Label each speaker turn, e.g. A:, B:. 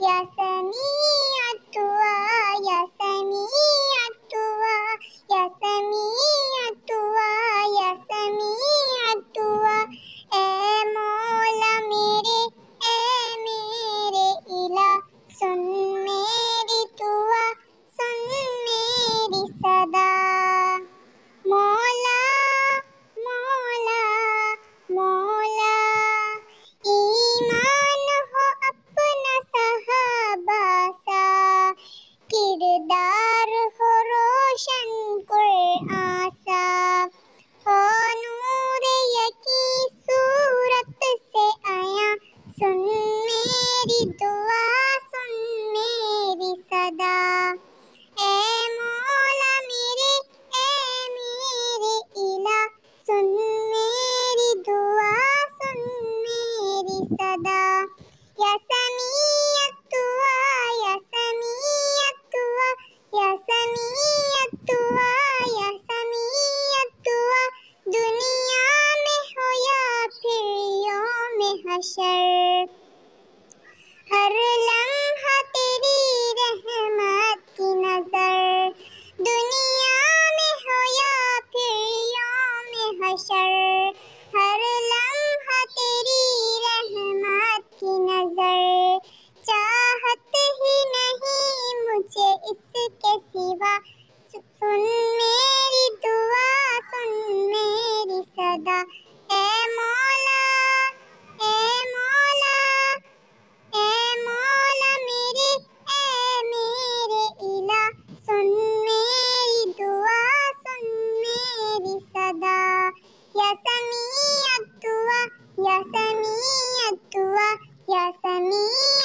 A: Yes. ಸದಾ ಯಸಮೀಯತ್ತುವ ಯಸಮೀಯತ್ತುವ ಯಸಮೀಯತ್ತುವ ಯಸಮೀಯತ್ತುವ ದುನಿಯಾ ಮೆ ಹೋಯಾ ಫಿರಿಯೋ ಮೆ ಹಶರ್ Ya Sami Ya Tua, Ya Sami Ya Tua, Ya Sami